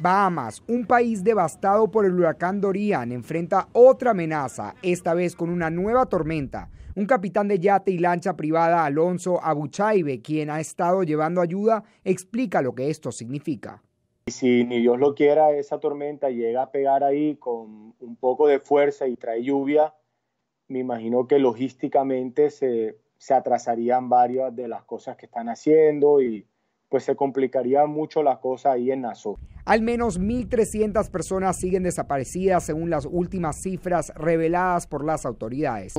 Bahamas, un país devastado por el huracán Dorian, enfrenta otra amenaza, esta vez con una nueva tormenta. Un capitán de yate y lancha privada, Alonso Abuchaibe, quien ha estado llevando ayuda, explica lo que esto significa. Y si ni Dios lo quiera, esa tormenta llega a pegar ahí con un poco de fuerza y trae lluvia, me imagino que logísticamente se, atrasarían varias de las cosas que están haciendo y pues se complicaría mucho las cosas ahí en Nassau. Al menos 1.300 personas siguen desaparecidas según las últimas cifras reveladas por las autoridades.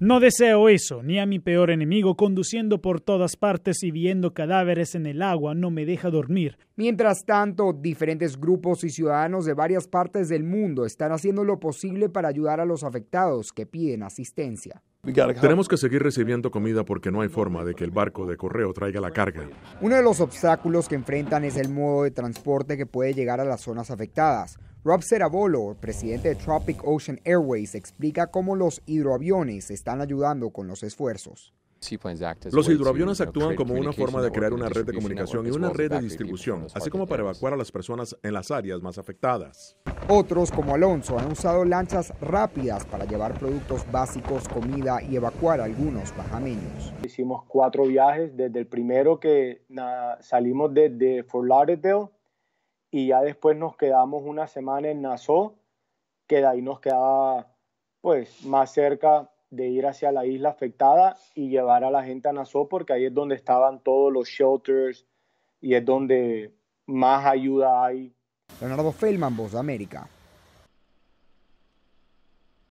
No deseo eso, ni a mi peor enemigo, conduciendo por todas partes y viendo cadáveres en el agua no me deja dormir. Mientras tanto, diferentes grupos y ciudadanos de varias partes del mundo están haciendo lo posible para ayudar a los afectados que piden asistencia. Tenemos que seguir recibiendo comida porque no hay forma de que el barco de correo traiga la carga. Uno de los obstáculos que enfrentan es el modo de transporte que puede llegar a las zonas afectadas. Rob Cerabolo, presidente de Tropic Ocean Airways, explica cómo los hidroaviones están ayudando con los esfuerzos. Pues, Los hidroaviones actúan como una forma de crear una red de comunicación y una red de distribución, así como para evacuar a las personas en las áreas más afectadas. Otros, como Alonso, han usado lanchas rápidas para llevar productos básicos, comida y evacuar a algunos bajameños. Hicimos cuatro viajes, desde el primero que salimos desde Fort Lauderdale y ya después nos quedamos una semana en Nassau, que de ahí nos quedaba pues más cerca de ir hacia la isla afectada y llevar a la gente a Nassau, porque ahí es donde estaban todos los shelters y es donde más ayuda hay. Leonardo Feldman, Voz de América.